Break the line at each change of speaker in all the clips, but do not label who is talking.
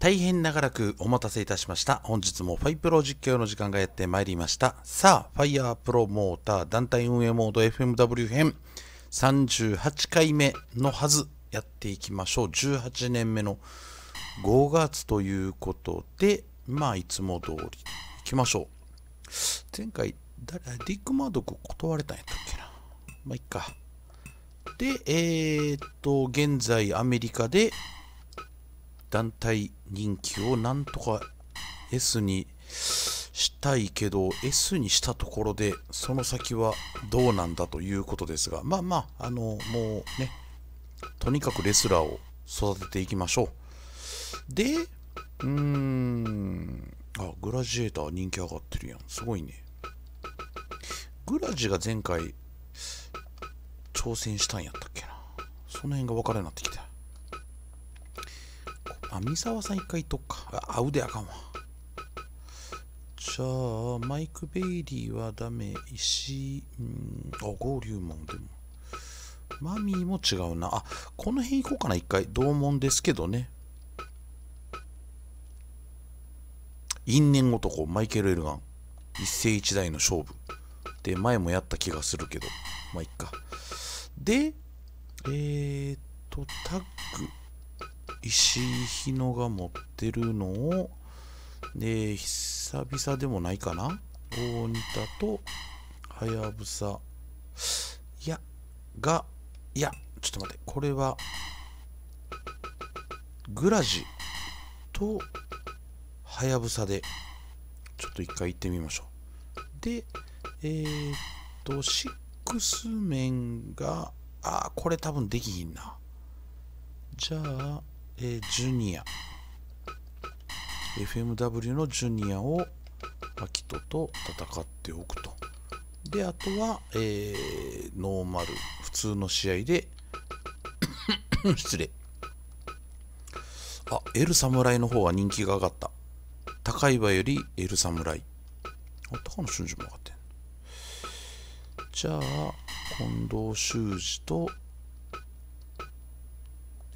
大変長らくお待たせいたしました。本日もファイプロ実況の時間がやってまいりました。さあ、ファイヤープロモーター団体運営モード FMW 編38回目のはずやっていきましょう。18年目の5月ということで、まあ、いつも通り行きましょう。前回、誰、ディック・マードック断れたんやったっけな。まあ、いっか。で、えー、っと、現在アメリカで団体人気をなんとか S にしたいけど S にしたところでその先はどうなんだということですがまあまああのもうねとにかくレスラーを育てていきましょうでうーんあグラジエーター人気上がってるやんすごいねグラジが前回挑戦したんやったっけなその辺が分からなくなってきたあ、三沢さん一回とっか。あ、うであかんわ。じゃあ、マイク・ベイリーはダメ。石、うん、あ、合流門でも。マミーも違うな。あ、この辺行こうかな、一回。同門ですけどね。因縁男、マイケル・エルガン。一世一代の勝負。で、前もやった気がするけど。まあ、いっか。で、えー、っと、タッグ。石井日野が持ってるのを、で、久々でもないかな大仁田と、はやぶさ。いや、が、いや、ちょっと待って、これは、グラジと、はやぶさで、ちょっと一回行ってみましょう。で、えー、っと、シックス面が、あー、これ多分できひんな。じゃあ、えー、ジュニア FMW のジュニアをアキトと戦っておくとであとは、えー、ノーマル普通の試合で 失礼あエルイの方は人気が上がった高い場よりエルイあ高野俊二も上がってんじゃあ近藤修二と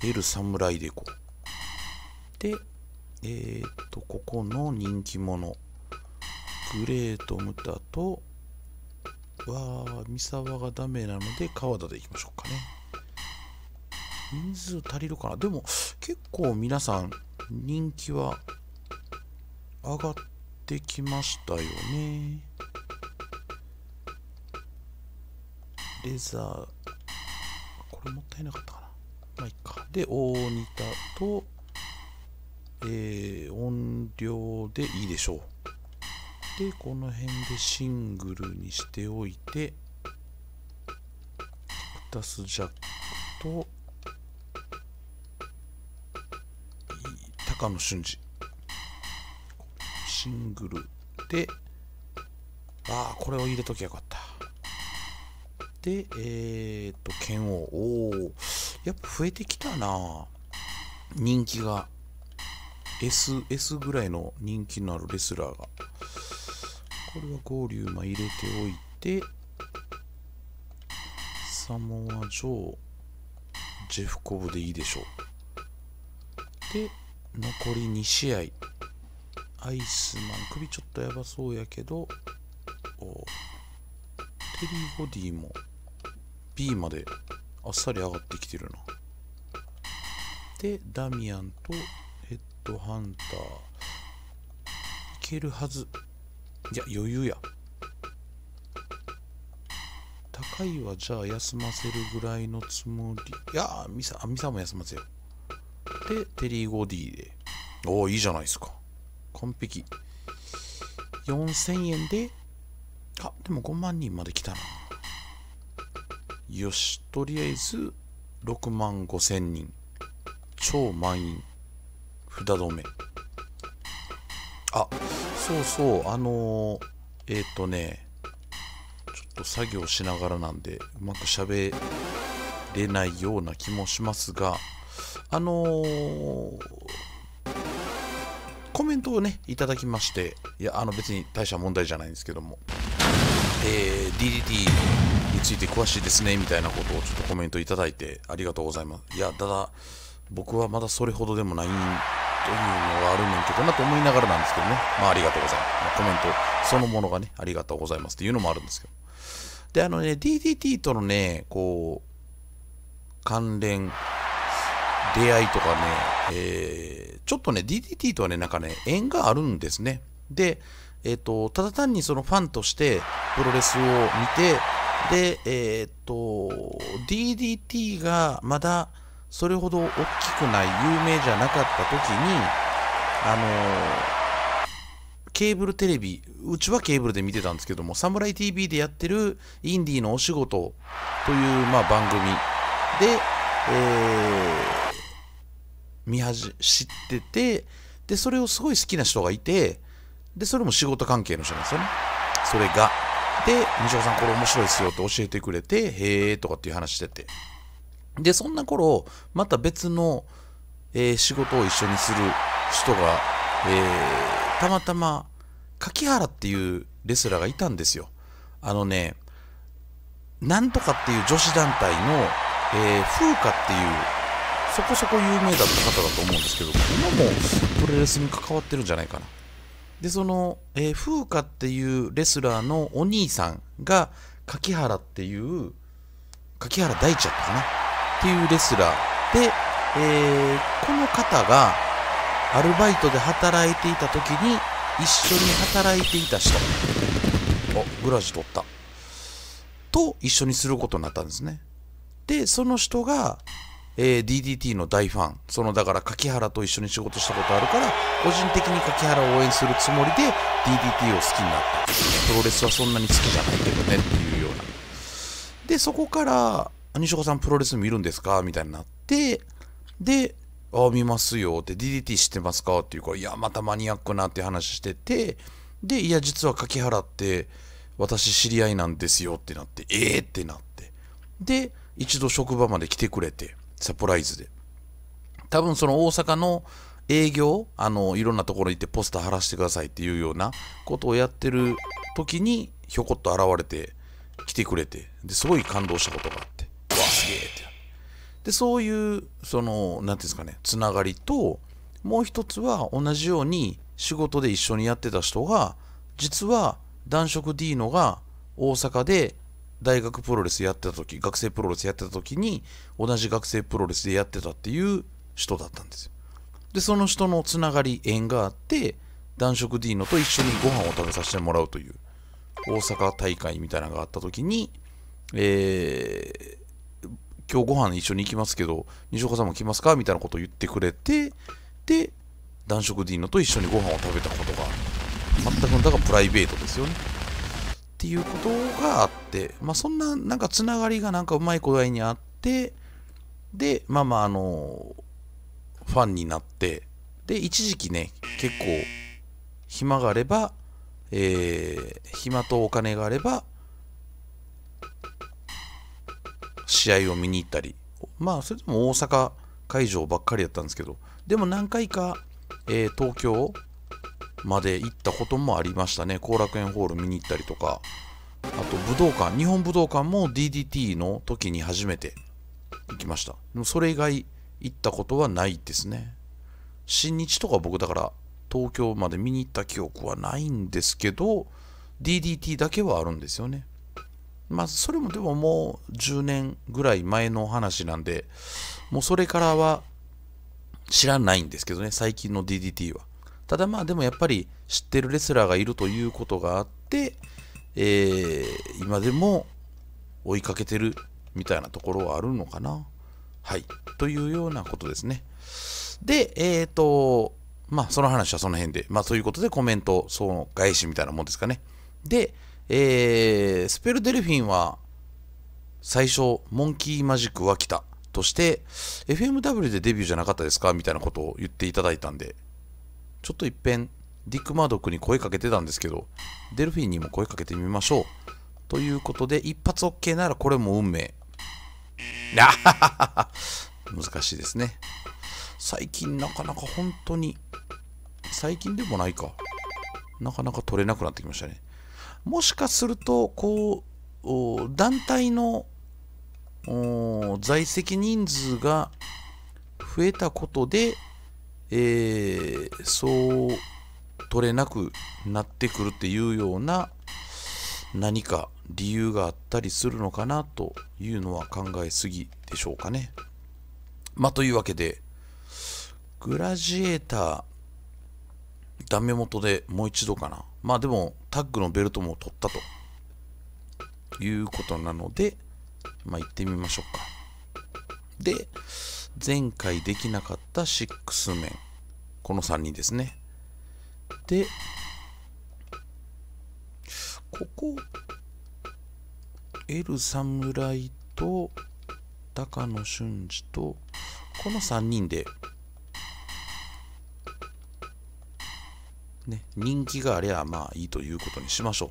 出る侍でこコ。で、えー、っと、ここの人気者。グレート・ムタと、わあ、三沢がダメなので、川田でいきましょうかね。人数足りるかなでも、結構皆さん、人気は上がってきましたよね。レザー、これもったいなかったかな。ないか。で、大仁田と、えー、音量でいいでしょう。で、この辺でシングルにしておいて、キクタスジャックと、高野俊二。シングルで、ああ、これを入れときゃよかった。で、えー、っと、剣王。おお。やっぱ増えてきたな人気が S, S ぐらいの人気のあるレスラーがこれはゴーリューマ入れておいてサモア・ジョージェフコブでいいでしょうで残り2試合アイスマン首ちょっとやばそうやけどテリー・ボディも B まであっさり上がってきてるなでダミアンとヘッドハンターいけるはずいや余裕や高いはじゃあ休ませるぐらいのつもりいやミサあミサも休ませよでテリー・ゴディでおおいいじゃないですか完璧4000円であでも5万人まで来たなよしとりあえず6万5千人超満員札止めあそうそうあのー、えっ、ー、とねちょっと作業しながらなんでうまく喋れないような気もしますがあのー、コメントをねいただきましていやあの別に大した問題じゃないんですけどもえー、DDT ついて詳しいですねみたいなことをちょっとコメントいただいてありがとうございます。いや、ただ、僕はまだそれほどでもないというのはあるねんけどなと思いながらなんですけどね。まあ、ありがとうございます。コメントそのものがね、ありがとうございますっていうのもあるんですけど。で、あのね、DDT とのね、こう、関連、出会いとかね、えー、ちょっとね、DDT とはね、なんかね、縁があるんですね。で、えっ、ー、と、ただ単にそのファンとして、プロレスを見て、で、えっ、と、DDT がまだそれほど大きくない、有名じゃなかった時に、あのー、ケーブルテレビ、うちはケーブルで見てたんですけども、サムライ TV でやってるインディーのお仕事という、まあ、番組で、えー、見始知ってて、で、それをすごい好きな人がいて、で、それも仕事関係の人なんですよね。それが。で、西尾さんこれ面白いですよって教えてくれて、へえとかっていう話してて。で、そんな頃、また別の、えー、仕事を一緒にする人が、えー、たまたま、柿原っていうレスラーがいたんですよ。あのね、なんとかっていう女子団体の、えー、風花っていう、そこそこ有名だった方だと思うんですけど、今もプロレスに関わってるんじゃないかな。でその、えー、風花っていうレスラーのお兄さんが柿原っていう柿原大ちゃんかなっていうレスラーで、えー、この方がアルバイトで働いていた時に一緒に働いていた人あグラジ取ったと一緒にすることになったんですねでその人がえー、DDT の大ファン、そのだから柿原と一緒に仕事したことあるから、個人的に柿原を応援するつもりで DDT を好きになった。プロレスはそんなに好きじゃないけどねっていうような。で、そこから、西岡さんプロレス見るんですかみたいになって、で、あ、見ますよって DDT 知ってますかっていうから、いや、またマニアックなって話してて、で、いや、実は柿原って私知り合いなんですよってなって、ええー、ってなって。で、一度職場まで来てくれて。サプライズで。多分その大阪の営業、あの、いろんなところに行ってポスター貼らせてくださいっていうようなことをやってる時に、ひょこっと現れて来てくれて、ですごい感動したことがあって、わすげえって。で、そういう、その、何ていうんですかね、つながりと、もう一つは同じように仕事で一緒にやってた人が、実は男色 D のが大阪で大学プロレスやってた時学生プロレスやってた時に同じ学生プロレスでやってたっていう人だったんですよでその人のつながり縁があって男色 D のと一緒にご飯を食べさせてもらうという大阪大会みたいなのがあった時にえー、今日ご飯一緒に行きますけど西岡さんも来ますかみたいなことを言ってくれてで男色 D のと一緒にご飯を食べたことが全くだからプライベートですよねていうことがあって、まあ、そんな、なんかつながりがなんかうまい子合いにあって、で、まあまあ、あの、ファンになって、で、一時期ね、結構、暇があれば、えー、暇とお金があれば、試合を見に行ったり、まあ、それでも大阪会場ばっかりやったんですけど、でも何回か、えー、東京、まで行ったこともありましたね後楽園ホール見に行ったりとかあと武道館日本武道館も DDT の時に初めて行きましたでもそれ以外行ったことはないですね新日とか僕だから東京まで見に行った記憶はないんですけど DDT だけはあるんですよねまあそれもでももう10年ぐらい前の話なんでもうそれからは知らないんですけどね最近の DDT はただまあでもやっぱり知ってるレスラーがいるということがあって、えー、今でも追いかけてるみたいなところはあるのかな。はい。というようなことですね。で、えっ、ー、と、まあその話はその辺で。まあということでコメント、その返しみたいなもんですかね。で、えー、スペルデルフィンは最初、モンキーマジックは来たとして、FMW でデビューじゃなかったですかみたいなことを言っていただいたんで、ちょっといっぺんディック・マードックに声かけてたんですけど、デルフィンにも声かけてみましょう。ということで、一発 OK ならこれも運命。あ難しいですね。最近なかなか本当に、最近でもないか。なかなか取れなくなってきましたね。もしかすると、こう、団体の在籍人数が増えたことで、えー、そう取れなくなってくるっていうような何か理由があったりするのかなというのは考えすぎでしょうかね。まあ、というわけで、グラジエーター、ダメ元でもう一度かな。まあでも、タッグのベルトも取ったということなので、まあ行ってみましょうか。で、前回できなかった6面この3人ですねでここエル侍と高野俊二とこの3人でね、人気がありゃまあいいということにしましょ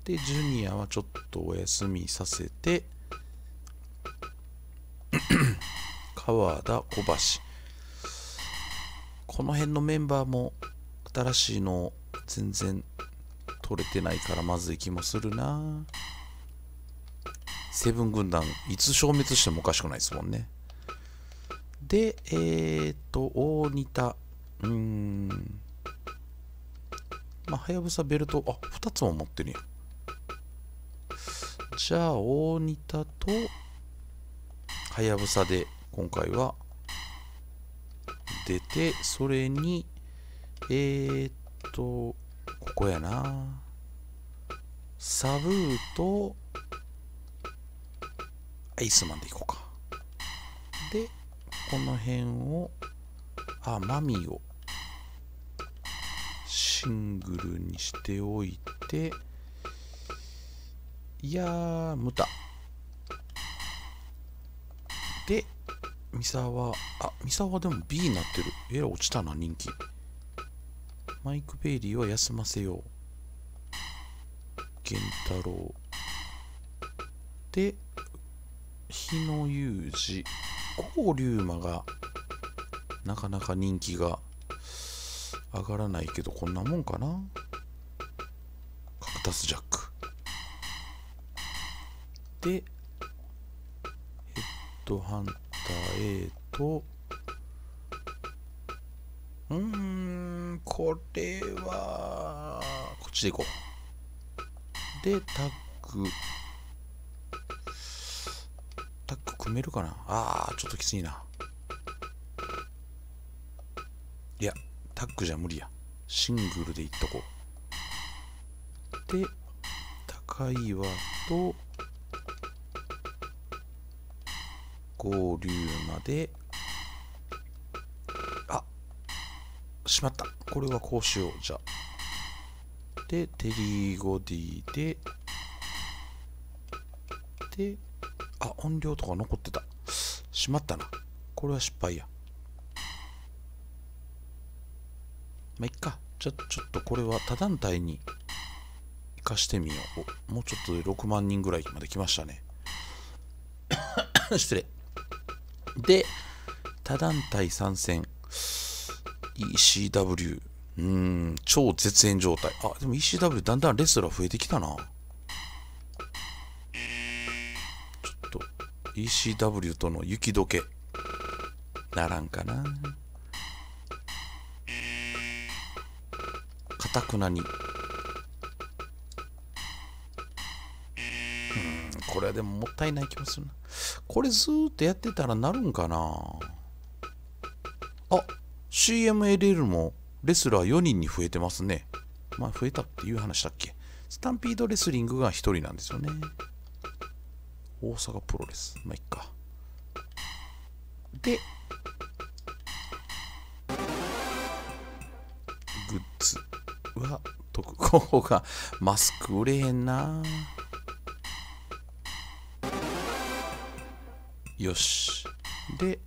う。で、ジュニアはちょっとお休みさせて川田、小橋。この辺のメンバーも新しいの全然取れてないからまずい気もするなセブン軍団、いつ消滅してもおかしくないですもんね。で、えーと、大仁田。うーん。まあ、はやぶさベルト、あ、2つも持ってるやん。じゃあ、大仁田と、はやぶさで今回は出て、それに、えー、っと、ここやな。サブーと、アイスマンでいこうか。で、この辺を、あ、マミーを、シングルにしておいて、いやー、ムタ。で、三沢。あ、三沢でも B になってる。えら、落ちたな、人気。マイク・ベイリーは休ませよう。源太郎。で、日野裕二。郷龍馬が、なかなか人気が上がらないけど、こんなもんかな。カクタス・ジャック。で、ヘッドハン A とうーんこれはこっちでいこうでタッグタッグ組めるかなあーちょっときついないやタッグじゃ無理やシングルでいっとこうで高岩と合流まであしまったこれはこうしようじゃでテリーゴディでであ音量とか残ってたしまったなこれは失敗やまあいっかじゃちょっとこれは多団体に生かしてみようもうちょっとで6万人ぐらいまで来ましたね 失礼で、他団体参戦。ECW。うーん、超絶縁状態。あ、でも ECW だんだんレスラー増えてきたな。ちょっと、ECW との雪解け。ならんかな。かたくなに。うん、これはでももったいない気もするな。これずーっとやってたらなるんかなあ CMLL もレスラー4人に増えてますねまあ増えたっていう話だっけスタンピードレスリングが1人なんですよね大阪プロレスまあいっかでグッズは特攻がマスク売れへんなよしで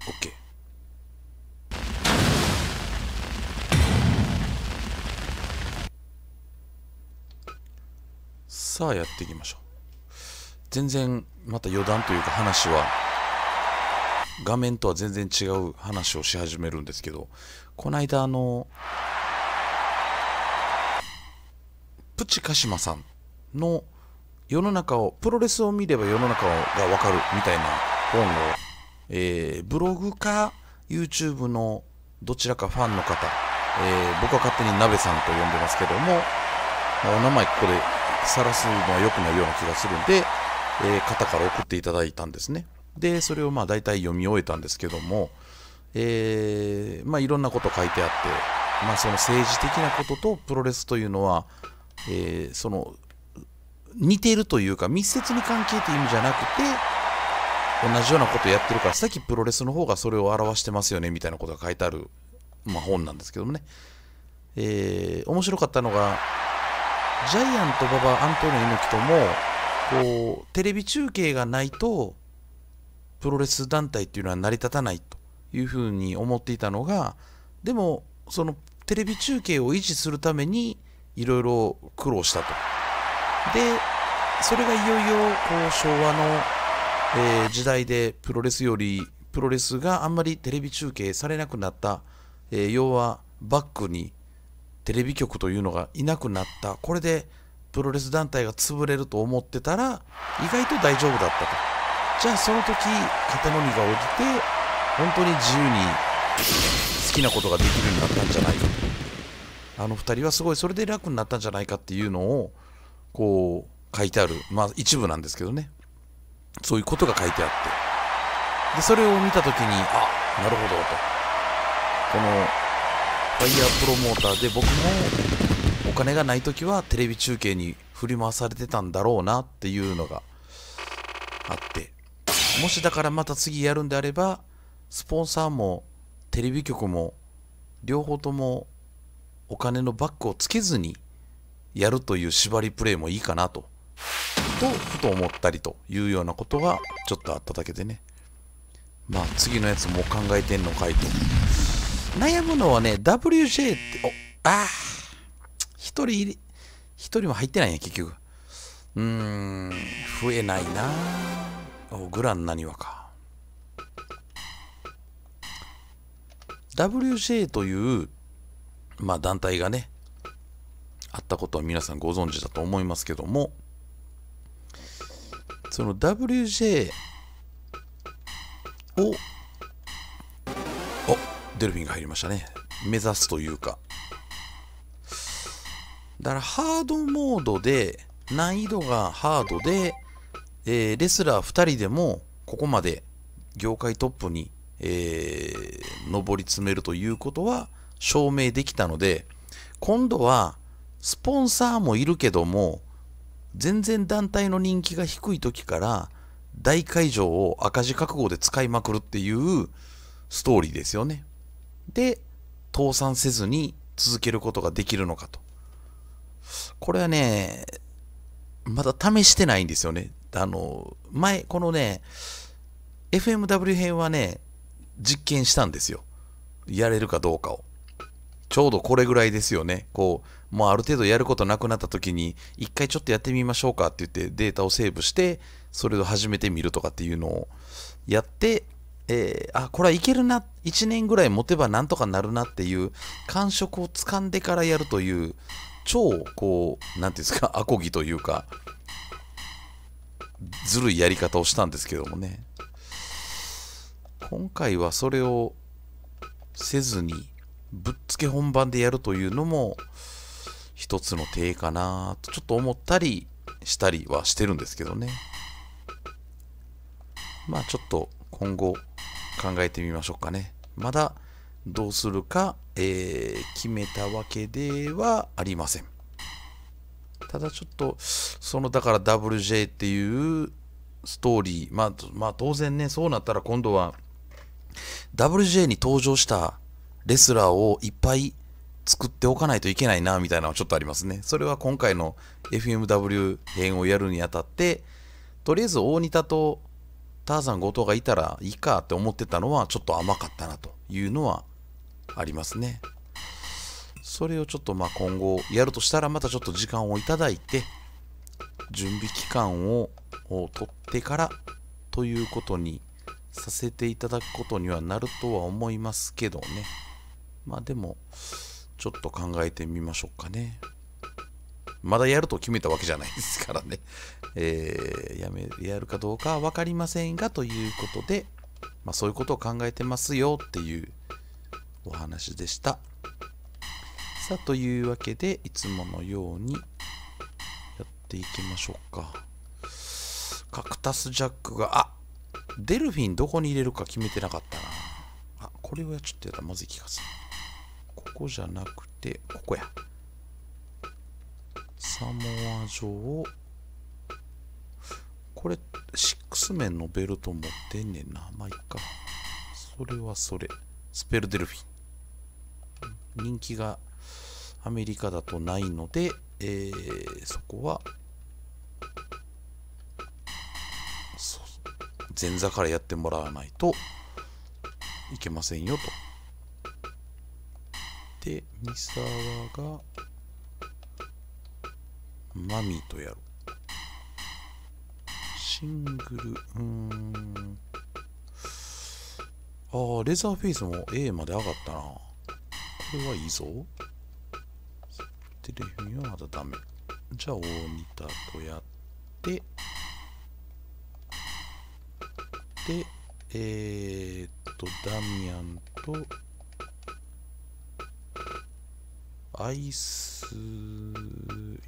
OK さあやっていきましょう全然また余談というか話は画面とは全然違う話をし始めるんですけどこの間あのプチカシマさんの世の中をプロレスを見れば世の中が分かるみたいな本を、えー、ブログか YouTube のどちらかファンの方、えー、僕は勝手に鍋さんと呼んでますけどもお名前ここで晒すのは良くないような気がするんで、えー、方から送っていただいたんですねでそれをまあ大体読み終えたんですけども、えー、まあ、いろんなこと書いてあって、まあ、その政治的なこととプロレスというのは、えー、その似てるというか密接に関係って意味じゃなくて同じようなことやってるからさっきプロレスの方がそれを表してますよねみたいなことが書いてある、まあ、本なんですけどもね、えー、面白かったのがジャイアント馬場アントニオ猪木ともこうテレビ中継がないとプロレス団体っていうのは成り立たないというふうに思っていたのがでもそのテレビ中継を維持するためにいろいろ苦労したと。でそれがいよいよこう昭和の、えー、時代でプロレスよりプロレスがあんまりテレビ中継されなくなった、えー、要はバックにテレビ局というのがいなくなったこれでプロレス団体が潰れると思ってたら意外と大丈夫だったとじゃあその時肩のみが起きて本当に自由に好きなことができるようになったんじゃないかとあの2人はすごいそれで楽になったんじゃないかっていうのをこう書いてある、まあ、一部なんですけどねそういうことが書いてあってでそれを見た時にあなるほどとこのファイヤープロモーターで僕もお金がない時はテレビ中継に振り回されてたんだろうなっていうのがあってもしだからまた次やるんであればスポンサーもテレビ局も両方ともお金のバックをつけずにやるという縛りプレイもいいかなと、と、ふと思ったりというようなことがちょっとあっただけでね。まあ、次のやつも考えてんのかいと。悩むのはね、WJ って、お、ああ、一人、一人も入ってないんや、結局。うーん、増えないなお、グランなにわか。WJ という、まあ団体がね、あったことは皆さんご存知だと思いますけどもその WJ をおデルフィンが入りましたね目指すというかだからハードモードで難易度がハードで、えー、レスラー2人でもここまで業界トップに、えー、上り詰めるということは証明できたので今度はスポンサーもいるけども、全然団体の人気が低い時から大会場を赤字覚悟で使いまくるっていうストーリーですよね。で、倒産せずに続けることができるのかと。これはね、まだ試してないんですよね。あの、前、このね、FMW 編はね、実験したんですよ。やれるかどうかを。ちょうどこれぐらいですよね。こう、もうある程度やることなくなった時に、一回ちょっとやってみましょうかって言ってデータをセーブして、それを始めてみるとかっていうのをやって、えー、あ、これはいけるな、1年ぐらい持てばなんとかなるなっていう感触をつかんでからやるという、超、こう、なんていうんですか、アコギというか、ずるいやり方をしたんですけどもね。今回はそれをせずに、ぶっつけ本番でやるというのも、一つの手かなとちょっと思ったりしたりはしてるんですけどねまあちょっと今後考えてみましょうかねまだどうするか、えー、決めたわけではありませんただちょっとそのだから WJ っていうストーリー、まあ、まあ当然ねそうなったら今度は WJ に登場したレスラーをいっぱい作っておかないといけないなみたいなのはちょっとありますね。それは今回の FMW 編をやるにあたってとりあえず大仁田とターザン後藤がいたらいいかって思ってたのはちょっと甘かったなというのはありますね。それをちょっとまあ今後やるとしたらまたちょっと時間をいただいて準備期間を取ってからということにさせていただくことにはなるとは思いますけどね。まあでも、ちょっと考えてみましょうかね。まだやると決めたわけじゃないですからね。えー、やめ、やるかどうかは分かりませんがということで、まあ、そういうことを考えてますよっていうお話でした。さあ、というわけで、いつものようにやっていきましょうか。カクタスジャックが、あデルフィンどこに入れるか決めてなかったな。あ、これはちょっとやったらまずい気がする。ここじゃなくてここやサモア城これ6面のベルト持ってんねんなまあいっかそれはそれスペルデルフィン人気がアメリカだとないので、えー、そこは前座からやってもらわないといけませんよと。で三沢がマミーとやろうシングルうーんああレザーフェイスも A まで上がったなこれはいいぞテレフィンはまだダメじゃあ大仁田とやってでえー、っとダミアンとアイス、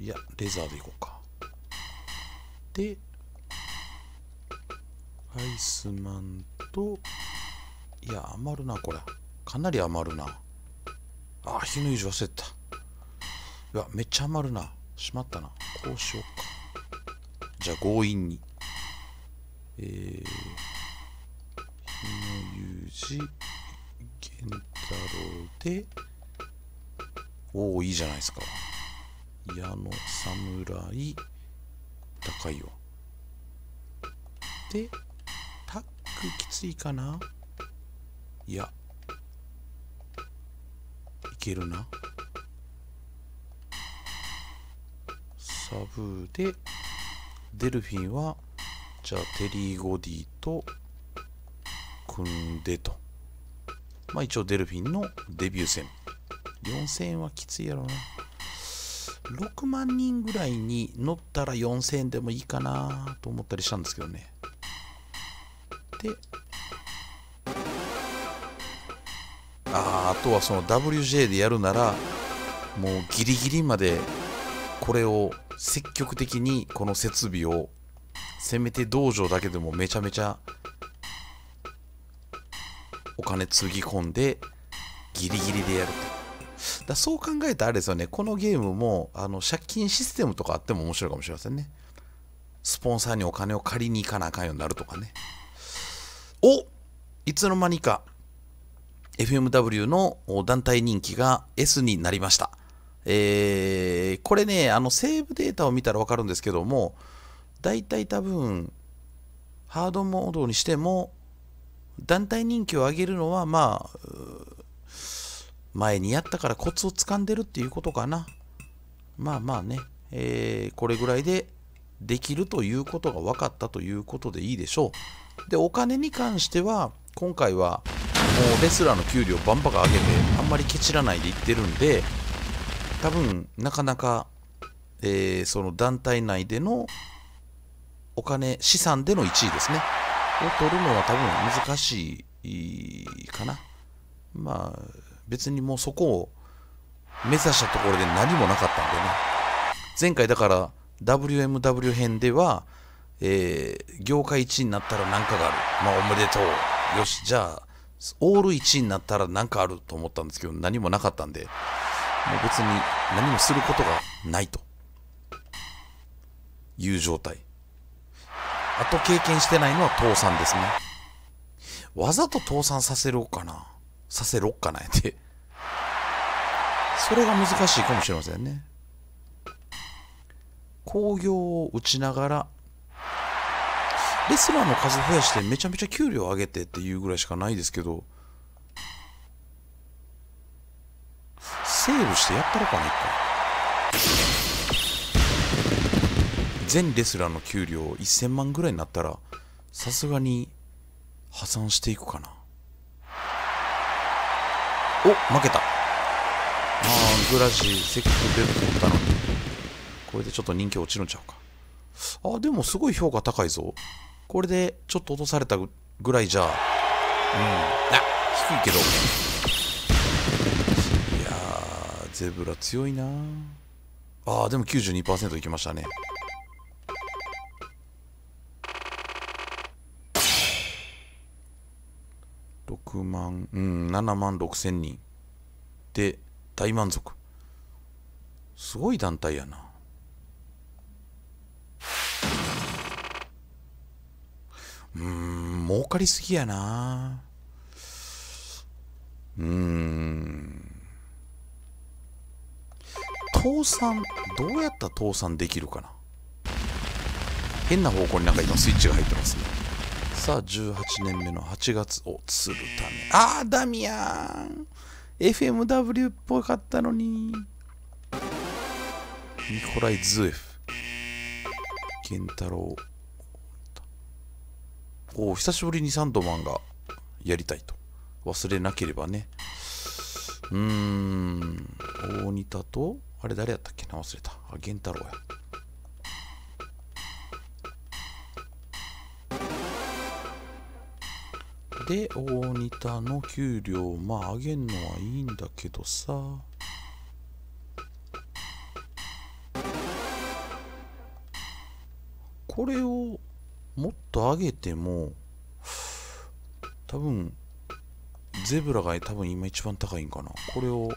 いや、レザーでいこうか。で、アイスマンと、いや、余るな、これ。かなり余るな。あ、火の湯忘れてた。いや、めっちゃ余るな。しまったな。こうしようか。じゃあ、強引に。えー、火の湯寺、源太郎で、おおいいじゃないですか矢の侍高いよでタックきついかないやいけるなサブーでデルフィンはじゃあテリー・ゴディと組んでとまあ一応デルフィンのデビュー戦4000円はきついやろな。6万人ぐらいに乗ったら4000円でもいいかなと思ったりしたんですけどね。で、ああとはその WJ でやるなら、もうギリギリまでこれを積極的にこの設備をせめて道場だけでもめちゃめちゃお金つぎ込んでギリギリでやると。だそう考えたらあれですよね、このゲームもあの借金システムとかあっても面白いかもしれませんね。スポンサーにお金を借りに行かなあかんようになるとかね。おいつの間にか FMW の団体人気が S になりました。えー、これね、あのセーブデータを見たら分かるんですけども、大体多分、ハードモードにしても、団体人気を上げるのは、まあ、前にやったからコツをつかんでるっていうことかな。まあまあね、えー、これぐらいでできるということが分かったということでいいでしょう。で、お金に関しては、今回はもうレスラーの給料バンバカ上げて、あんまりケチらないでいってるんで、多分なかなか、えー、その団体内でのお金、資産での1位ですね。を取るのは多分難しいかな。まあ、別にもうそこを目指したところで何もなかったんでね前回だから WMW 編では、えー、業界1位になったら何かがあるまあおめでとうよしじゃあオール1位になったら何かあると思ったんですけど何もなかったんでもう別に何もすることがないという状態あと経験してないのは倒産ですねわざと倒産させようかなさせろっかなって。それが難しいかもしれませんね。興行を打ちながら、レスラーの数増やしてめちゃめちゃ給料上げてっていうぐらいしかないですけど、セーブしてやったろかな、一回。全レスラーの給料1000万ぐらいになったら、さすがに破産していくかな。お負けたああグラジーせっかくベルト取ったのにこれでちょっと人気落ちるんちゃうかあでもすごい評価高いぞこれでちょっと落とされたぐらいじゃうんあ低いけどいやゼブラ強いなあでも92%いきましたね6万、うん、7万6千人で大満足。すごい団体やな。うん、儲かりすぎやな。うん。倒産、どうやったら倒産できるかな。変な方向になんか今スイッチが入ってますね。さあ、18年目の8月を釣るため。あーダミアン !FMW っぽかったのに。ニコライ・ズエフ。健太郎。おお、久しぶりにサンドマンがやりたいと。忘れなければね。うーん。大仁田と、あれ誰やったっけな忘れた。あ、源太郎や。で大仁田の給料まあ上げんのはいいんだけどさこれをもっと上げても多分ゼブラが多分今一番高いんかなこれを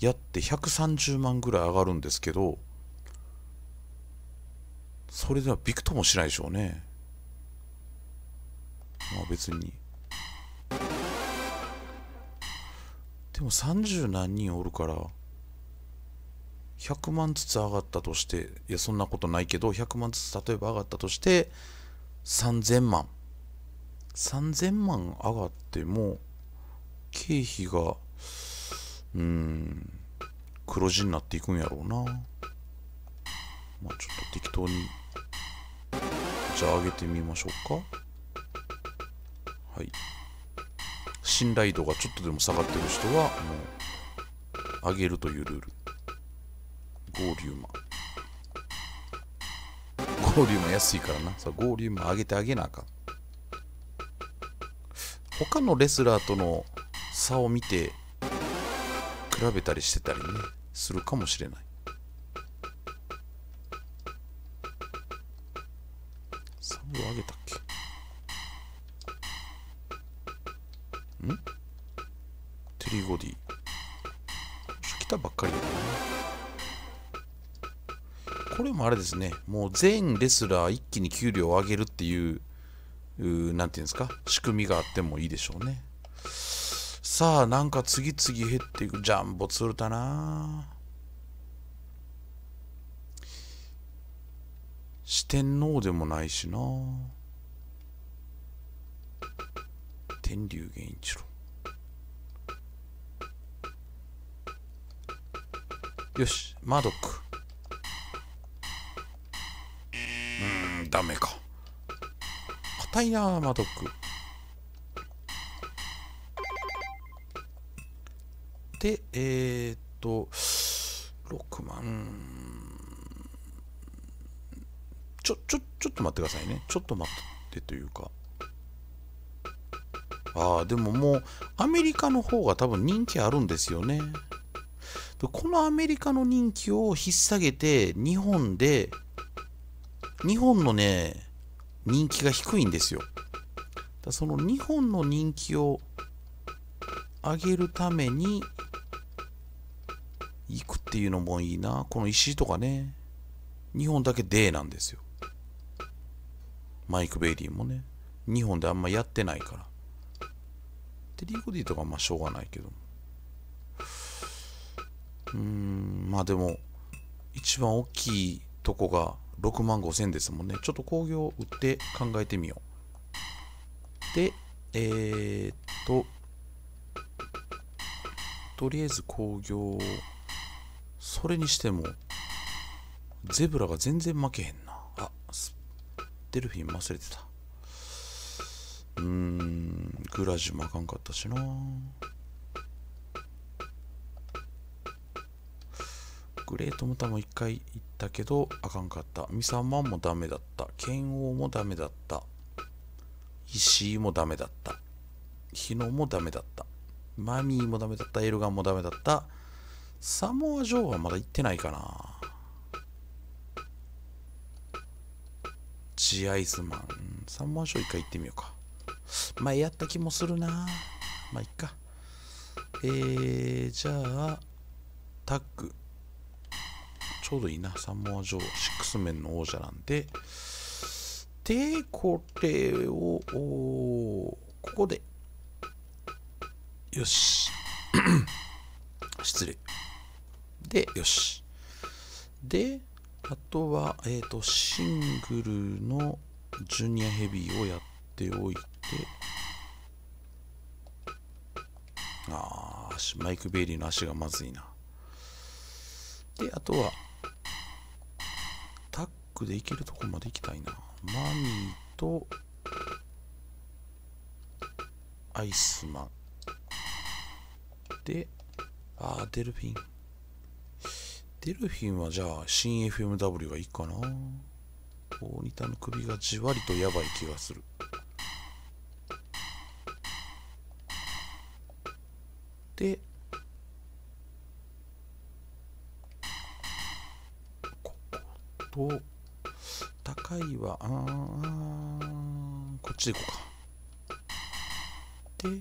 やって130万ぐらい上がるんですけどそれではびくともしないでしょうねまあ別にでも30何人おるから100万ずつ上がったとしていやそんなことないけど100万ずつ例えば上がったとして3000万3000万上がっても経費がうん黒字になっていくんやろうなまあちょっと適当にじゃあ上げてみましょうかはい、信頼度がちょっとでも下がってる人はもう上げるというルール合流馬合流馬安いからなさ合流馬上げてあげなあかん他のレスラーとの差を見て比べたりしてたりねするかもしれないサムを上げたんテリーゴディ来たばっかりだねこれもあれですねもう全レスラー一気に給料を上げるっていう何ていうんですか仕組みがあってもいいでしょうねさあなんか次々減っていくジャンボ鶴田な四天王でもないしな天竜源一郎よしマドックうんダメか硬いなマドックでえー、っと6万ちょちょちょっと待ってくださいねちょっと待ってというかああ、でももうアメリカの方が多分人気あるんですよね。でこのアメリカの人気を引っさげて日本で、日本のね、人気が低いんですよ。だその日本の人気を上げるために行くっていうのもいいな。この石とかね、日本だけでーなんですよ。マイク・ベイリーもね、日本であんまやってないから。テリーボディとかまあしょうがないけどうんまあでも一番大きいとこが6万5000ですもんねちょっと工業売って考えてみようでえー、っととりあえず工業それにしてもゼブラが全然負けへんなあデルフィン忘れてたうーんグラジュもあかんかったしなグレートもタも一回行ったけどあかんかったミサマンもダメだった剣王もダメだった石井もダメだった日野もダメだったマミーもダメだったエルガンもダメだったサモア・ジョーはまだ行ってないかなジアイズマンサモア・ジョー一回行ってみようか前やった気もするなまあいっかえー、じゃあタッグちょうどいいなサモア女王6面の王者なんででこれをここでよし失礼でよしであとは、えっ、ー、と、シングルのジュニアヘビーをやっておいしてああマイク・ベイリーの足がまずいなであとはタックでいけるとこまで行きたいなマミーとアイスマンでああデルフィンデルフィンはじゃあ新 FMW がいいかな大仁田の首がじわりとやばい気がするてここと高いはあこっちでいこうかで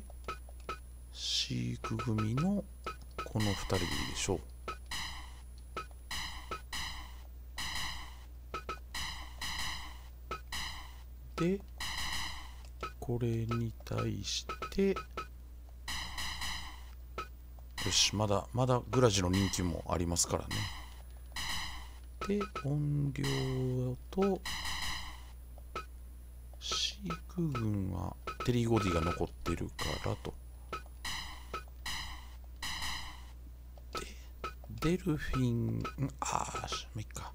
飼育組のこの2人でいいでしょうでこれに対してよし、まだ、まだグラジの人気もありますからね。で、音量と、飼育群はテリーゴディが残ってるからと。で、デルフィン、ああ、まいっか。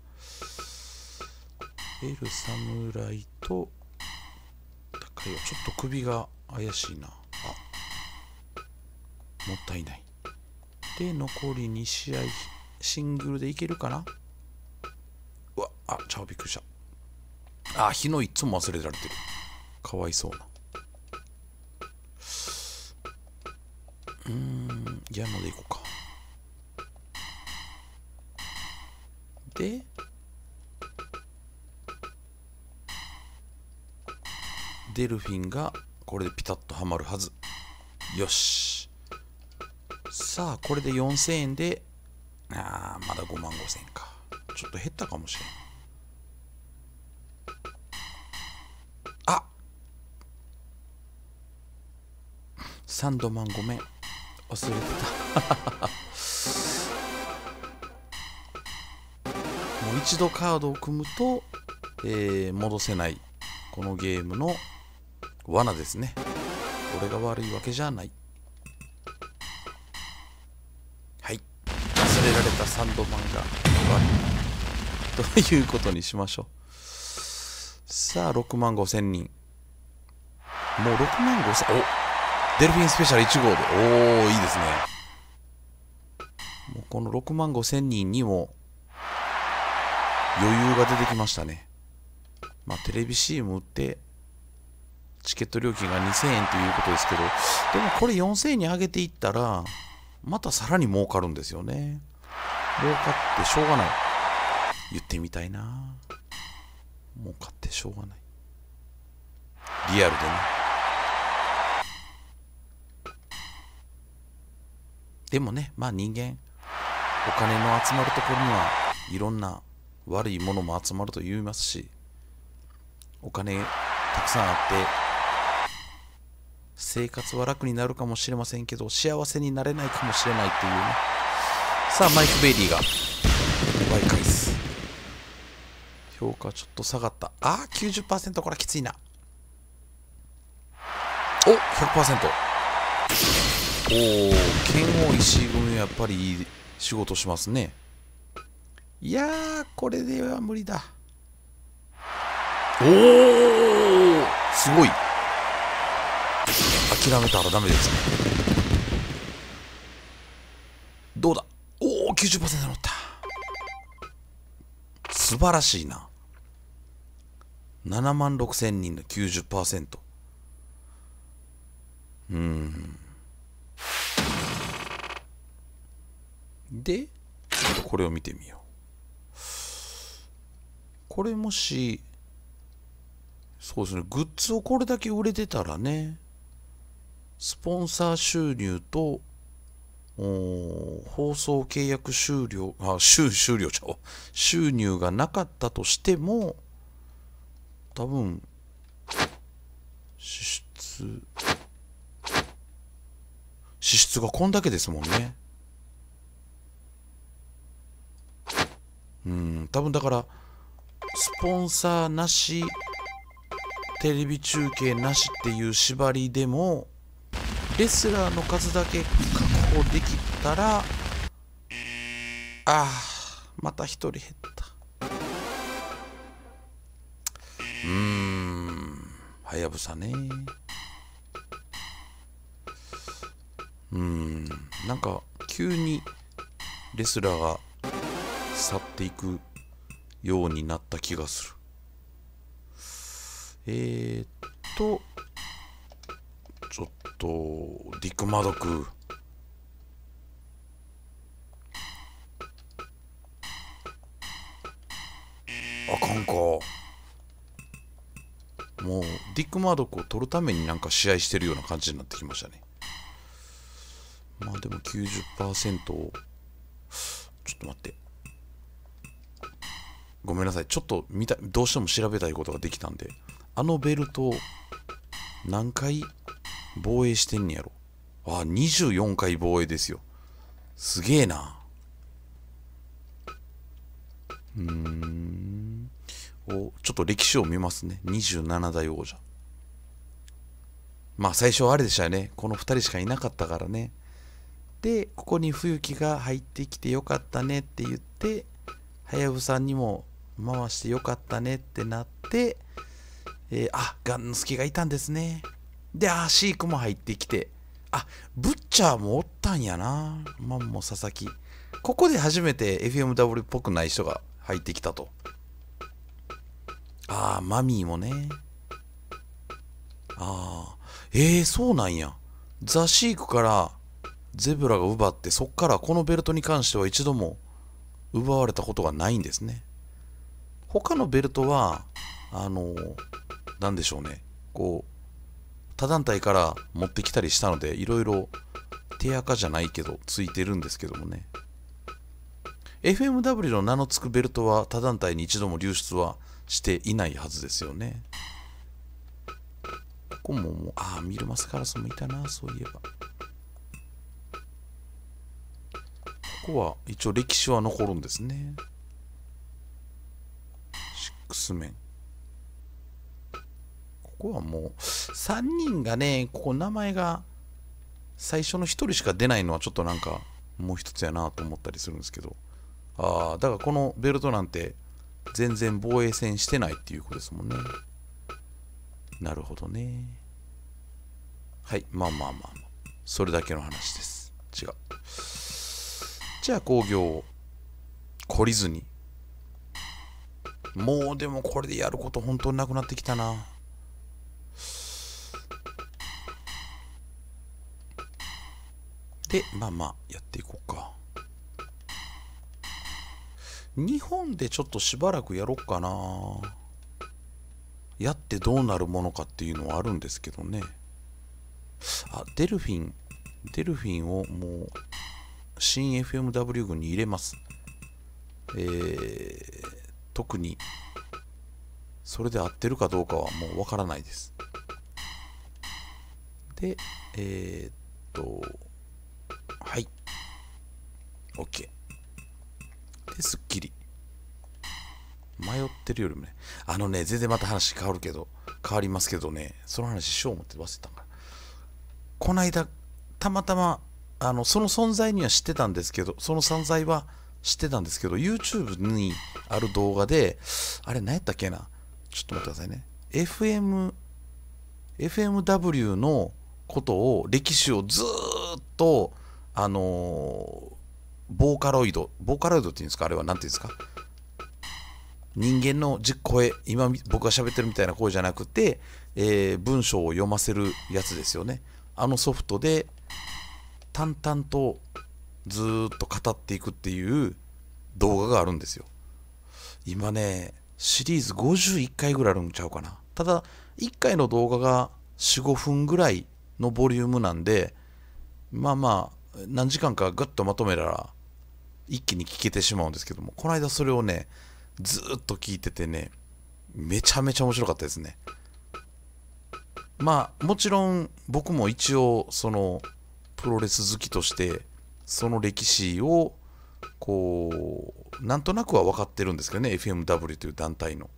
エルイと、高いわ。ちょっと首が怪しいな。あ、もったいない。で残り2試合シングルでいけるかなうわあちゃうびっくりしたあ日のいつも忘れられてるかわいそうなうーんのでいこうかでデルフィンがこれでピタッとはまるはずよしさあこれで4000円であまだ5万5000円かちょっと減ったかもしれんあサンドマンごめん忘れてた もう一度カードを組むと、えー、戻せないこのゲームの罠ですね俺が悪いわけじゃないれられたサンドマンがわりということにしましょうさあ6万5000人もう6万5000おデルフィンスペシャル1号でおおいいですねもうこの6万5000人にも余裕が出てきましたねまあテレビ CM 売ってチケット料金が2000円ということですけどでもこれ4000円に上げていったらまたさらに儲かるんですよね。儲かってしょうがない言ってみたいな儲かってしょうがないリアルでねでもねまあ人間お金の集まるところにはいろんな悪いものも集まると言いますしお金たくさんあって生活は楽になるかもしれませんけど幸せになれないかもしれないっていうねさあマイク・ベイリーが奪い返す評価ちょっと下がったあー90%これきついなお100%おお剣王石井組はやっぱりいい仕事しますねいやこれでは無理だおおすごい諦めたらダメですねどうだ90%乗った素晴らしいな7万6000人の90%うんでちょっとこれを見てみようこれもしそうですねグッズをこれだけ売れてたらねスポンサー収入と放送契約終了、あ、収終了ちゃう収入がなかったとしても、多分、支出、支出がこんだけですもんね。うん、多分だから、スポンサーなし、テレビ中継なしっていう縛りでも、レスラーの数だけ確できたらあまた1人減ったうーんはやぶさねうんなんか急にレスラーが去っていくようになった気がするえー、っとちょっとディック・マドクなんかもうディック・マードックを取るためになんか試合してるような感じになってきましたねまあでも90%をちょっと待ってごめんなさいちょっと見たどうしても調べたいことができたんであのベルト何回防衛してんねやろあ24回防衛ですよすげえなうーんをちょっと歴史を見ますね27代王者まあ最初はあれでしたよねこの2人しかいなかったからねでここに冬木が入ってきてよかったねって言ってはやぶさんにも回してよかったねってなってえー、あガンスケがいたんですねであシークも入ってきてあブッチャーもおったんやなマンモ佐々木ここで初めて FMW っぽくない人が入ってきたとああ、マミーもね。ああ、ええー、そうなんや。ザ・シークからゼブラが奪って、そっからこのベルトに関しては一度も奪われたことがないんですね。他のベルトは、あの、なんでしょうね。こう、他団体から持ってきたりしたので、いろいろ手垢じゃないけど、ついてるんですけどもね。FMW の名の付くベルトは他団体に一度も流出はしていないはずですよね。ここももう、ああ、ミルマスカラスもいたな、そういえば。ここは一応歴史は残るんですね。シックスメン。ここはもう、3人がね、ここ名前が最初の1人しか出ないのはちょっとなんか、もう一つやなと思ったりするんですけど。ああ、だからこのベルトなんて、全然防衛戦してないっていうことですもんね。なるほどね。はい、まあまあまあ、まあ、それだけの話です。違う。じゃあ工業を懲りずに。もうでもこれでやること本当になくなってきたな。で、まあまあやっていこうか。日本でちょっとしばらくやろっかなやってどうなるものかっていうのはあるんですけどねあデルフィンデルフィンをもう新 FMW 軍に入れますえー、特にそれで合ってるかどうかはもうわからないですでえー、っとはい OK ですっきり迷ってるよりもねあのね全然また話変わるけど変わりますけどねその話しよう思って忘れたんかこないだたまたまあのその存在には知ってたんですけどその存在は知ってたんですけど YouTube にある動画であれ何やったっけなちょっと待ってくださいね FM FMW のことを歴史をずっとあのボーカロイド、ボーカロイドっていうんですか、あれは何て言うんですか。人間の声、今僕が喋ってるみたいな声じゃなくて、えー、文章を読ませるやつですよね。あのソフトで淡々とずっと語っていくっていう動画があるんですよ。今ね、シリーズ51回ぐらいあるんちゃうかな。ただ、1回の動画が4、5分ぐらいのボリュームなんで、まあまあ、何時間かぐっとまとめたら一気に聞けてしまうんですけども、この間それをね、ずっと聞いててね、めちゃめちゃ面白かったですね。まあ、もちろん僕も一応、その、プロレス好きとして、その歴史を、こう、なんとなくは分かってるんですけどね、FMW という団体の。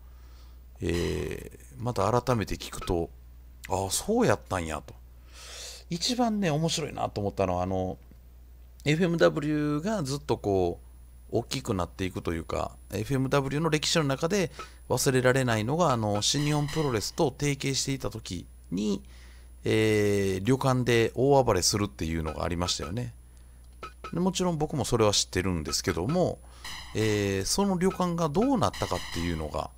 えー、また改めて聞くと、ああ、そうやったんやと。一番ね、面白いなと思ったのは、あの、FMW がずっとこう大きくなっていくというか FMW の歴史の中で忘れられないのがあの新日本プロレスと提携していた時に、えー、旅館で大暴れするっていうのがありましたよねもちろん僕もそれは知ってるんですけども、えー、その旅館がどうなったかっていうのが、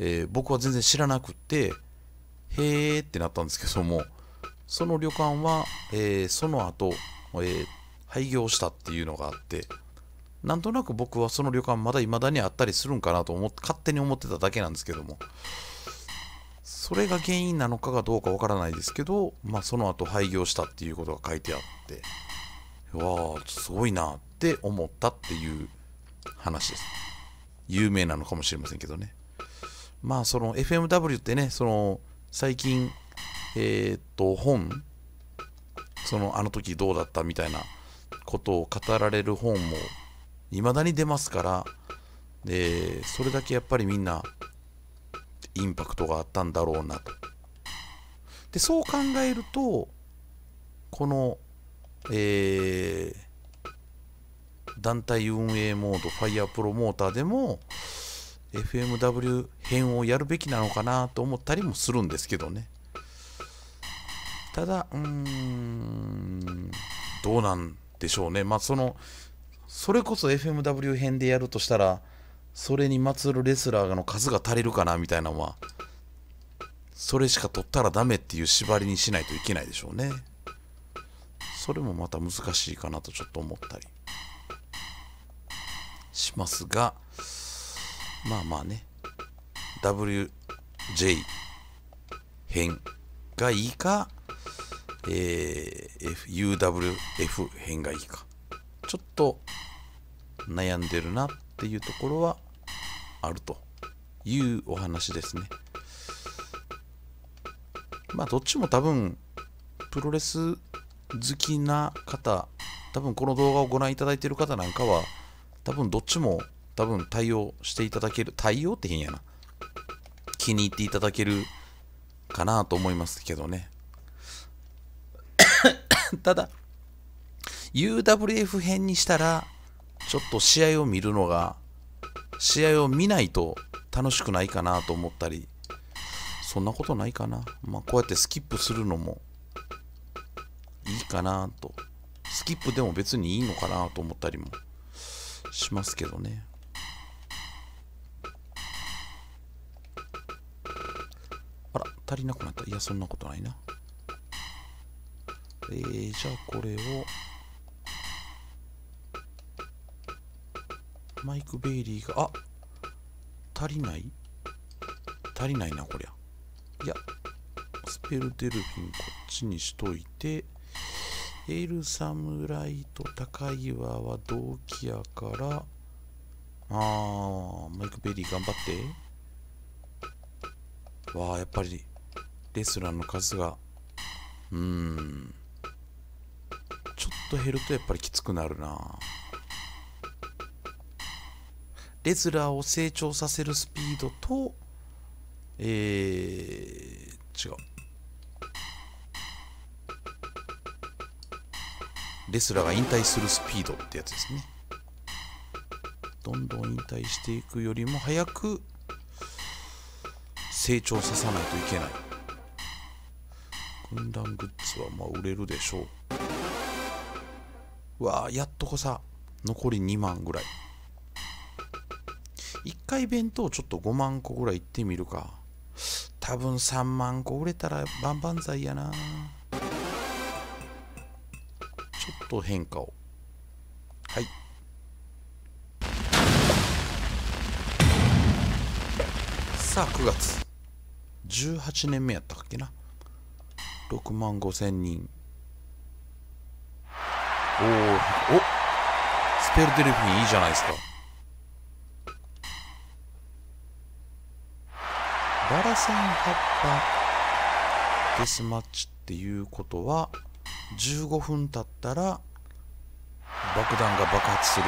えー、僕は全然知らなくってへーってなったんですけどもその旅館は、えー、その後、えー、廃業したっていうのがあってなんとなく僕はその旅館まだ未だにあったりするんかなと思って勝手に思ってただけなんですけどもそれが原因なのかがどうかわからないですけど、まあ、その後廃業したっていうことが書いてあってわあすごいなって思ったっていう話です有名なのかもしれませんけどねまあその FMW ってねその最近えー、っと本そのあの時どうだったみたいなことを語られる本も未だに出ますからでそれだけやっぱりみんなインパクトがあったんだろうなと。でそう考えるとこの、えー、団体運営モードファイアープロモーターでも FMW 編をやるべきなのかなと思ったりもするんですけどねただうーんどうなんでしょうね。まあ、そのそれこそ FMW 編でやるとしたらそれにまつるレスラーの数が足りるかなみたいなのはそれしか取ったらダメっていう縛りにしないといけないでしょうね。それもまた難しいかなとちょっと思ったりしますがまあまあね WJ 編がいいかえー、UWF 編がいいか。ちょっと悩んでるなっていうところはあるというお話ですね。まあ、どっちも多分、プロレス好きな方、多分この動画をご覧いただいている方なんかは、多分どっちも多分対応していただける、対応って変やな。気に入っていただけるかなと思いますけどね。ただ、UWF 編にしたら、ちょっと試合を見るのが、試合を見ないと楽しくないかなと思ったり、そんなことないかな。まあ、こうやってスキップするのもいいかなと。スキップでも別にいいのかなと思ったりもしますけどね。あら、足りなくなった。いや、そんなことないな。えー、じゃあこれをマイク・ベイリーがあ足りない足りないなこりゃいやスペルデルフィンこっちにしといてエル・サムライと高岩は同期やからあーマイク・ベイリー頑張ってわあやっぱりレスラーの数がうーんと減るとやっぱりきつくなるなレズラーを成長させるスピードとえー、違うレスラーが引退するスピードってやつですねどんどん引退していくよりも早く成長させないといけない軍団グッズはまあ売れるでしょうわあやっとこさ残り2万ぐらい1回弁当ちょっと5万個ぐらいいってみるか多分3万個売れたら万々歳やなちょっと変化をはいさあ9月18年目やったっけな6万5千人おおスペルデルフィンいいじゃないですかバラさん葉っぱデスマッチっていうことは15分経ったら爆弾が爆発する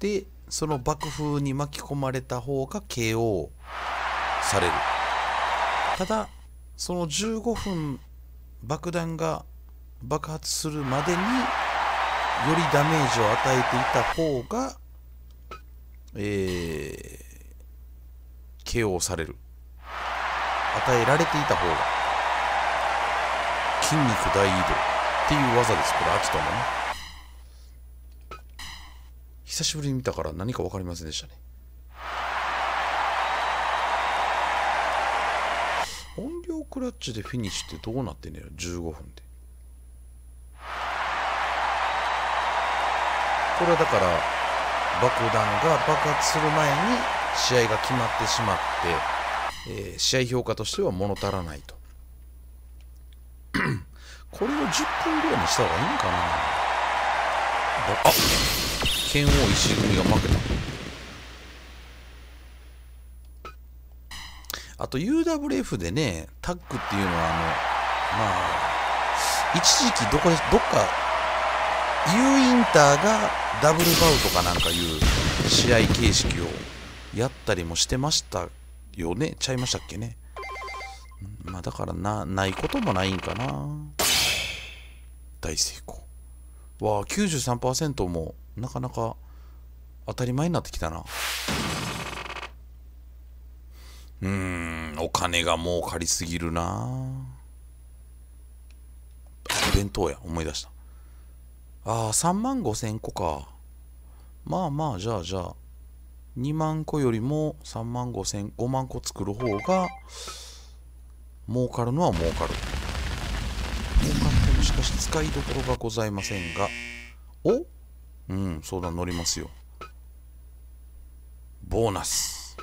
というでその爆風に巻き込まれた方が KO されるただその15分爆弾が爆発するまでによりダメージを与えていた方が、えー、KO される与えられていた方が筋肉大移動っていう技ですこれ秋田のね久しぶりに見たから何か分かりませんでしたね音量クラッチでフィニッシュってどうなってんねや15分でこれはだから爆弾が爆発する前に試合が決まってしまって、えー、試合評価としては物足らないと これを10分ぐらいにした方がいいのかなあ剣王石組が負けたあと UWF でねタッグっていうのはあのまあ一時期どこどっか U インターがダブルバウトかなんかいう試合形式をやったりもしてましたよねちゃいましたっけねまあだからなないこともないんかな大成功わあ93%もなかなか当たり前になってきたなうんお金がもう借りすぎるなお弁当や思い出したああ、3万5千個か。まあまあ、じゃあじゃあ、2万個よりも3万5千、5万個作る方が、儲かるのは儲かる。儲かってもしかし使いどころがございませんが、おうん、そうだ、乗りますよ。ボーナス。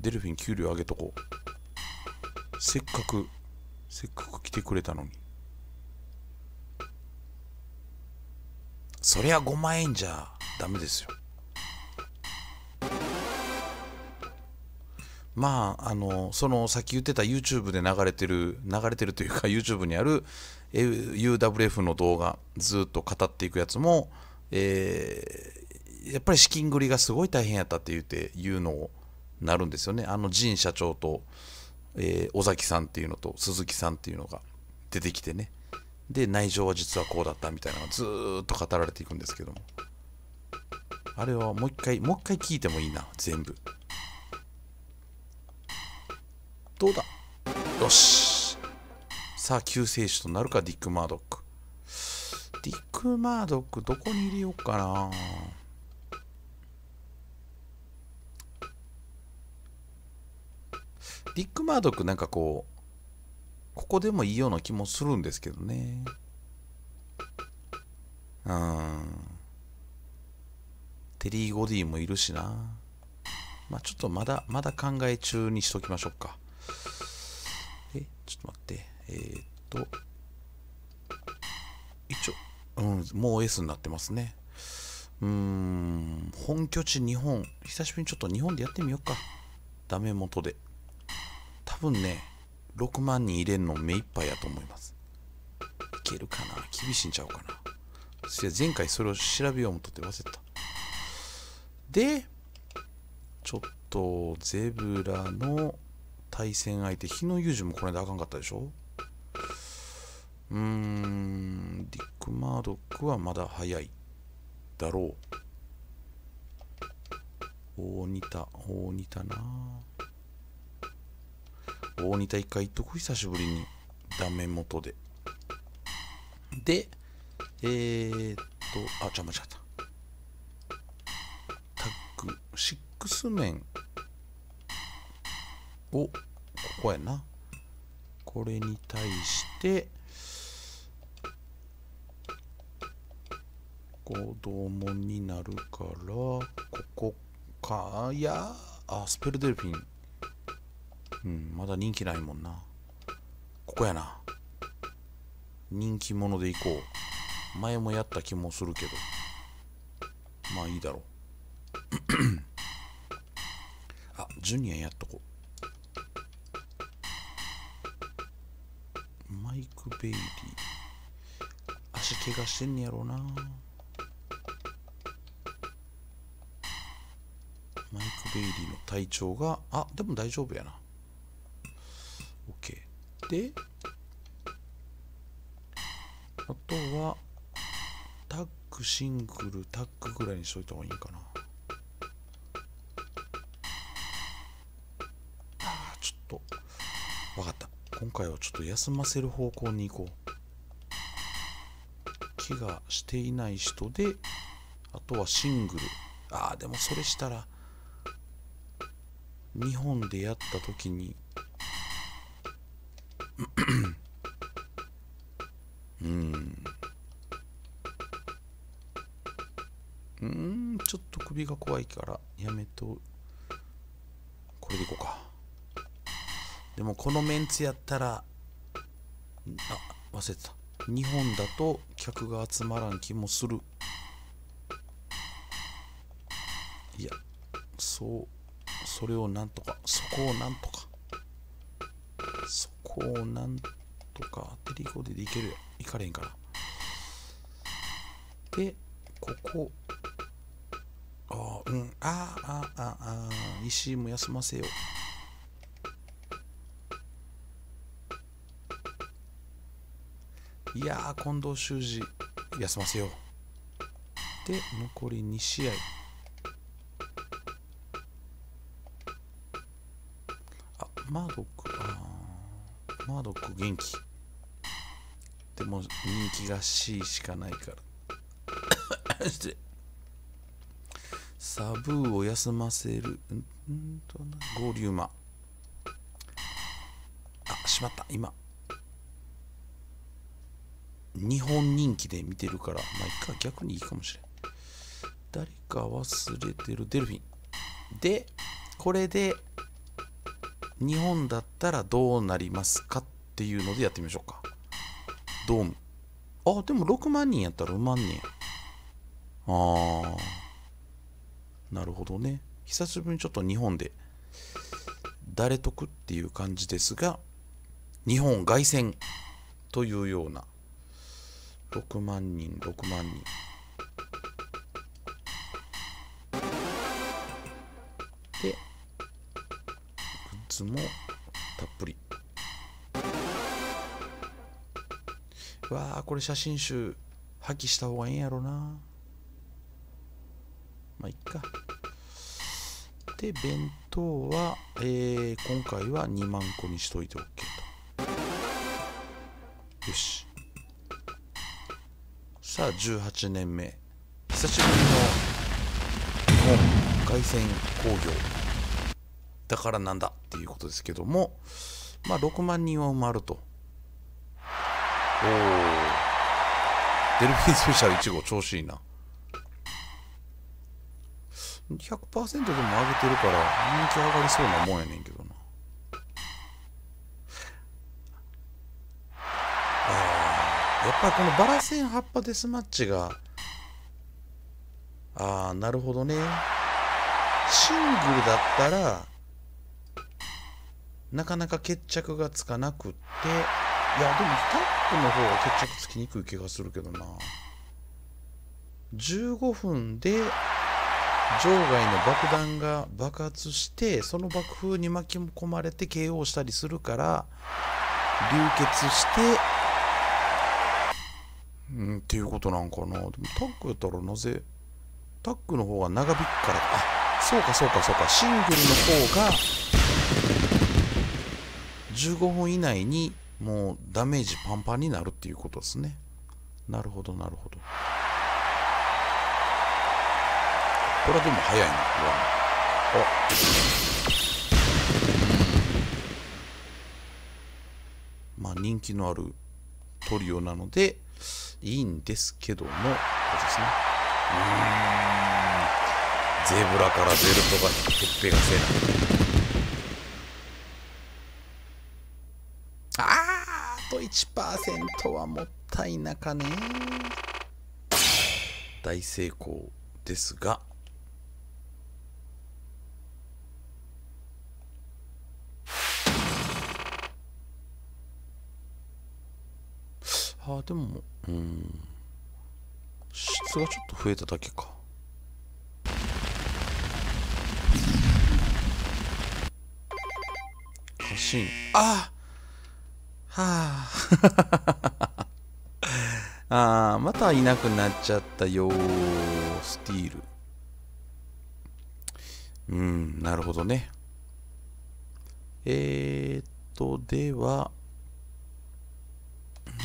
デルフィン給料上げとこう。せっかく、せっかく来てくれたのに。そりゃ5万円じゃダメですよまああのそのさっき言ってた YouTube で流れてる流れてるというか YouTube にある UWF の動画ずっと語っていくやつも、えー、やっぱり資金繰りがすごい大変やったって言って言うのをなるんですよねあの陣社長と、えー、尾崎さんっていうのと鈴木さんっていうのが出てきてねで内情は実はこうだったみたいなのがずっと語られていくんですけどもあれはもう一回もう一回聞いてもいいな全部どうだよしさあ救世主となるかディック・マードックディック・マードックどこに入れようかなディック・マードックなんかこうここでもいいような気もするんですけどね。うん。テリー・ゴディもいるしな。まあちょっとまだ、まだ考え中にしときましょうか。え、ちょっと待って。えー、っと。一応、うん、もう S になってますね。うーん、本拠地日本。久しぶりにちょっと日本でやってみようか。ダメ元で。多分ね、6万人入れるの目いっぱいやと思いますいけるかな厳しいんちゃうかなそして前回それを調べようもとって忘れたでちょっとゼブラの対戦相手日野裕二もこの間あかんかったでしょうーんディック・マードックはまだ早いだろう大仁田大仁田な大仁田一回行っとく久しぶりにダメ元ででえー、っとあじゃ間違ったタッグシックス面をここやなこれに対して子供になるからここかいやあスペルデルフィンうんまだ人気ないもんなここやな人気者でいこう前もやった気もするけどまあいいだろう あジュニアやっとこうマイク・ベイリー足怪我してんねやろうなマイク・ベイリーの体調があでも大丈夫やなであとはタックシングルタックぐらいにしといた方がいいかなあちょっと分かった今回はちょっと休ませる方向に行こう気がしていない人であとはシングルああでもそれしたら日本でやった時に怖いからやめとこれでいこうかでもこのメンツやったらあ忘れてた日本だと客が集まらん気もするいやそうそれをなんとかそこをなんとかそこをなんとかテリコででいけるよいかれんからでここあ、うん、ああ、ああ、ああ、石も休ませよう。いや近藤修二、休ませよう。で、残り2試合。あ、マードック、ああ、マードック元気。でも人気が C しかないから。サブーを休ませる。うんとな、合流馬。あ、しまった、今。日本人気で見てるから、まあ、いっか、逆にいいかもしれん。誰か忘れてる、デルフィン。で、これで、日本だったらどうなりますかっていうのでやってみましょうか。ドーム。あ、でも6万人やったら埋まんねや。あー。なるほどね。久しぶりにちょっと日本で、誰得っていう感じですが、日本凱旋というような、6万人、6万人。で、グッズもたっぷり。わあ、これ写真集破棄した方がいいんやろな。まあいっかで弁当は、えー、今回は2万個にしといて OK とよしさあ18年目久しぶりの日本凱旋工業だからなんだっていうことですけどもまあ6万人は埋まるとおおデルフィンスペシャル1号調子いいな100%でも上げてるから人気上がりそうなもんやねんけどなあやっぱりこのバラ線葉っぱデスマッチがああなるほどねシングルだったらなかなか決着がつかなくっていやでもタップの方が決着つきにくい気がするけどな15分で場外の爆弾が爆発してその爆風に巻き込まれて KO したりするから流血してうんっていうことなんかなでもタックやったらなぜタックの方が長引くからあそうかそうかそうかシングルの方が15分以内にもうダメージパンパンになるっていうことですねなるほどなるほど。これはでも早いなあれまあ人気のあるトリオなのでいいんですけどもこれですねうんゼブラからゼルトがてっぺがせなあーあと1%はもったいなかね大成功ですがああでもうん質がちょっと増えただけかカシンああはあああまたいなくなっちゃったよスティールうんなるほどねえー、っとでは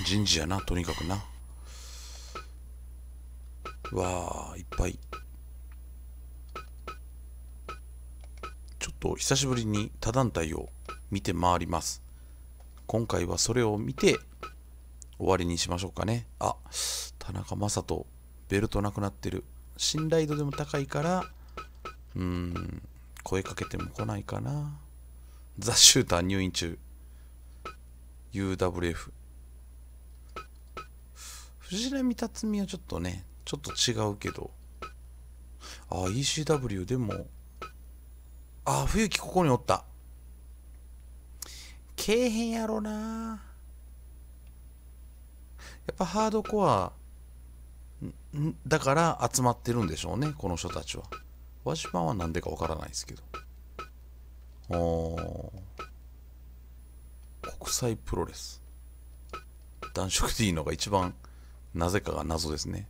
人事やなとにかくなわあいっぱいちょっと久しぶりに他団体を見て回ります今回はそれを見て終わりにしましょうかねあ田中正人ベルトなくなってる信頼度でも高いからうーん声かけても来ないかなザ・シューター入院中 UWF 藤波辰巳はちょっとね、ちょっと違うけど。あ、ECW でも、あ、冬木ここにおった。けえへんやろなやっぱハードコア、んだから集まってるんでしょうね、この人たちは。輪島は何でかわからないですけど。お国際プロレス。男色でいいのが一番なぜかが謎ですね。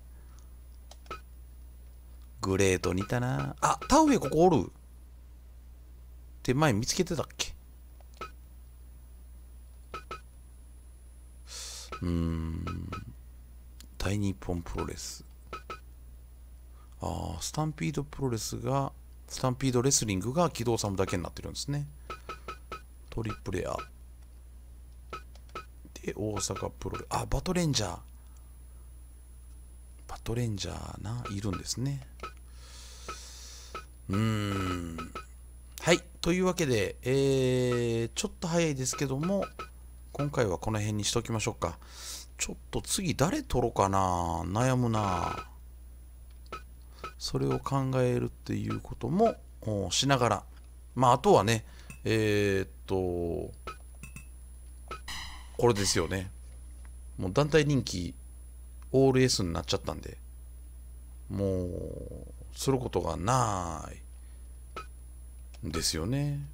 グレート似たなあ、田植えここおるって前見つけてたっけうーん。大日本プロレス。ああ、スタンピードプロレスが、スタンピードレスリングが機動さんだけになってるんですね。トリプレア。で、大阪プロレス。あ、バトレンジャー。パトレンジャーな、いるんですね。うーん。はい。というわけで、えー、ちょっと早いですけども、今回はこの辺にしときましょうか。ちょっと次誰取ろうかな悩むなそれを考えるっていうこともしながら、まあ、あとはね、えー、っと、これですよね。もう団体人気オール S になっちゃったんで、もう、することがないんですよね。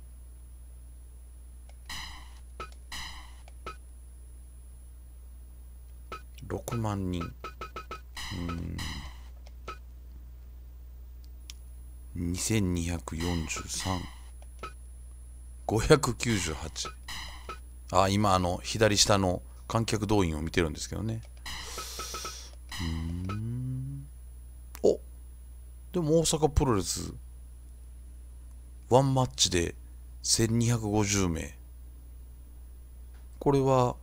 6万人。うん。2243。598。あ、今、あの、左下の観客動員を見てるんですけどね。でも大阪プロレス、ワンマッチで1250名。これは、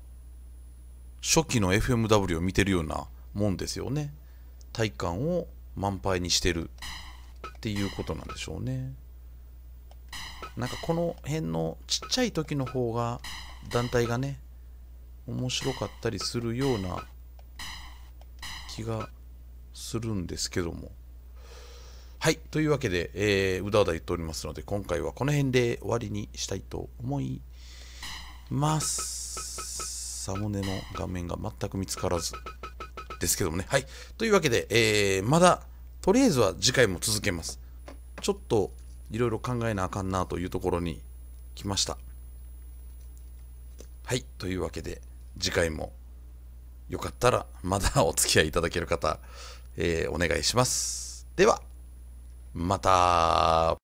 初期の FMW を見てるようなもんですよね。体感を満杯にしてるっていうことなんでしょうね。なんかこの辺のちっちゃい時の方が団体がね、面白かったりするような気がするんですけども。はい、というわけで、えー、うだうだ言っておりますので、今回はこの辺で終わりにしたいと思います。サムネの画面が全く見つからずですけどもね。はい、というわけで、えー、まだ、とりあえずは次回も続けます。ちょっと、いろいろ考えなあかんなというところに来ました。はい、というわけで、次回も、よかったら、まだお付き合いいただける方、えー、お願いします。では。また。